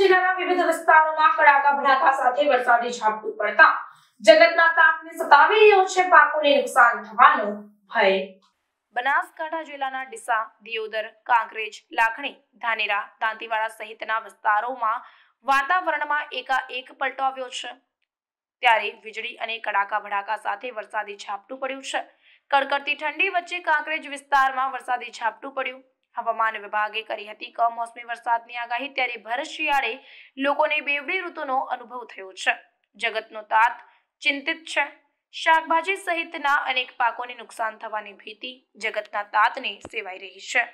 જિલ્લાના વિવિધ વિસ્તારોમાં કડાકા ભડાકા સાથે વરસાદી ઝાપટું પડતા જગતના તાપને સતાવી રહ્યો છે પાકોને નુકસાન થવાનો ભય બનાસકાંઠા જિલ્લાના ડીસા દિયોદર કાંકરેજ લાખણી ધાનેરા દાંતીવાડા સહિતના વિસ્તારોમાં વાતાવરણમાં એકાએક પલટો આવ્યો છે ત્યારે વીજળી અને કડાકા ભડાકા સાથે વરસાદી ઝાપટું પડ્યું છે કડકડતી ઠંડી વચ્ચે કાંકરેજ વિસ્તારમાં વરસાદી ઝાપટું પડ્યું હવામાન વિભાગે કરી હતી કમોસમી વરસાદની આગાહી ત્યારે ભર શિયાળે લોકોને બેવડી ઋતુનો અનુભવ થયો છે જગતનો તાત ચિંતિત છે શાકભાજી સહિતના અનેક પાકોને નુકસાન થવાની ભીતિ જગતના તાતને સેવાઈ રહી છે